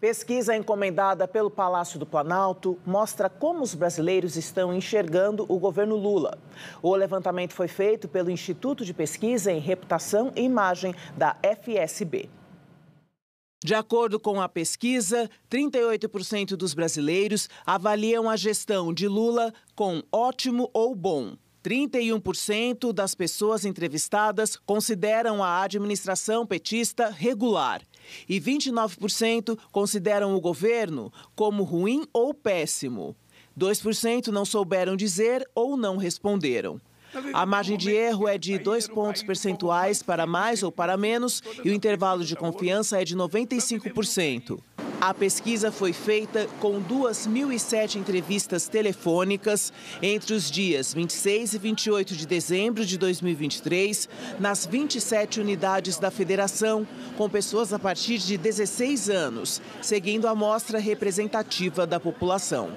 Pesquisa encomendada pelo Palácio do Planalto mostra como os brasileiros estão enxergando o governo Lula. O levantamento foi feito pelo Instituto de Pesquisa em Reputação e Imagem da FSB. De acordo com a pesquisa, 38% dos brasileiros avaliam a gestão de Lula com ótimo ou bom. 31% das pessoas entrevistadas consideram a administração petista regular e 29% consideram o governo como ruim ou péssimo. 2% não souberam dizer ou não responderam. Tá a margem de erro é de dois pontos percentuais para mais ou para menos e o intervalo de confiança é de 95%. Tá a pesquisa foi feita com 2.007 entrevistas telefônicas entre os dias 26 e 28 de dezembro de 2023, nas 27 unidades da federação, com pessoas a partir de 16 anos, seguindo a amostra representativa da população.